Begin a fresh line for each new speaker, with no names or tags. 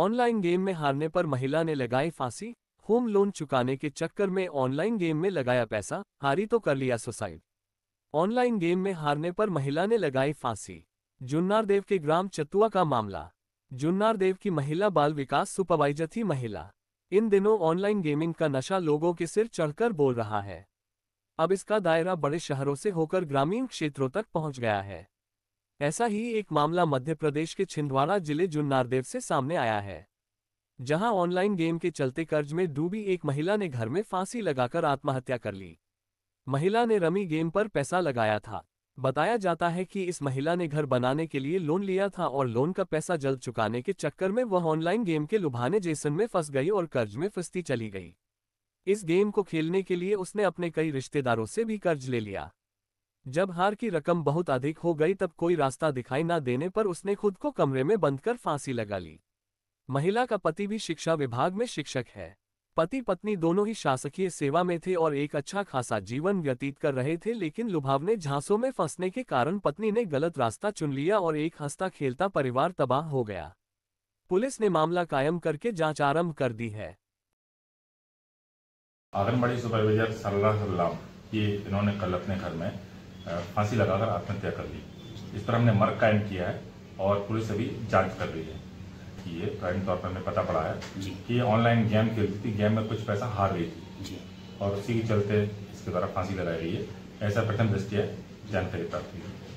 online game में हारने पर महिला ने लगाई फांसी होम लोन चुकाने के चक्कर में ऑनलाइन गेम में लगाया पैसा हारी तो कर लिया सुसाइड ऑनलाइन गेम में हारने पर महिला ने लगाई फांसी जुन्नारदेव के ग्राम चतुआ का मामला जुन्नारदेव की महिला बाल विकास सुपरवाइजर थी महिला इन दिनों ऑनलाइन गेमिंग का नशा लोगों के सिर चढ़कर बोल रहा है अब इसका दायरा बड़े शहरों से होकर ग्रामीण क्षेत्रों तक पहुंच गया है ऐसा ही एक मामला मध्य प्रदेश के छिंदवाड़ा जिले जुन्नारदेव से सामने आया है जहां ऑनलाइन गेम के चलते कर्ज में डूबी एक महिला ने घर में फांसी लगाकर आत्महत्या कर ली महिला ने रमी गेम पर पैसा लगाया था बताया जाता है कि इस महिला ने घर बनाने के लिए लोन लिया था और लोन का पैसा जल्द चुकाने के चक्कर में वह ऑनलाइन गेम के लुभाने जेसन में फंस गई और कर्ज में फंसती चली गई इस गेम को खेलने के लिए उसने अपने कई रिश्तेदारों से भी कर्ज ले लिया जब हार की रकम बहुत अधिक हो गई तब कोई रास्ता दिखाई न देने पर उसने खुद को कमरे में बंद कर फांसी लगा ली महिला का पति भी शिक्षा विभाग में शिक्षक है पति पत्नी दोनों ही शासकीय सेवा में थे और एक अच्छा खासा जीवन व्यतीत कर रहे थे लेकिन लुभावने झांसों में फंसने के कारण पत्नी ने गलत रास्ता चुन लिया और एक हंसता खेलता परिवार तबाह हो गया पुलिस ने मामला कायम करके जांच आरंभ कर दी है
आंगनबाड़ी सुपरवाइजर सल्लाह की इन्होंने कल अपने घर में फांसी लगाकर आत्महत्या कर ली इस पर हमने मर्ग कायम किया है और पुलिस अभी जांच कर रही है कि ये प्राइम तौर पर हमें पता पड़ा है कि ये ऑनलाइन गेम खेलती थी गेम में कुछ पैसा हार रही थी और उसी के चलते इसके द्वारा फांसी लगाई गई है ऐसा प्रथम दृष्टि है जानकारी प्राप्त हुई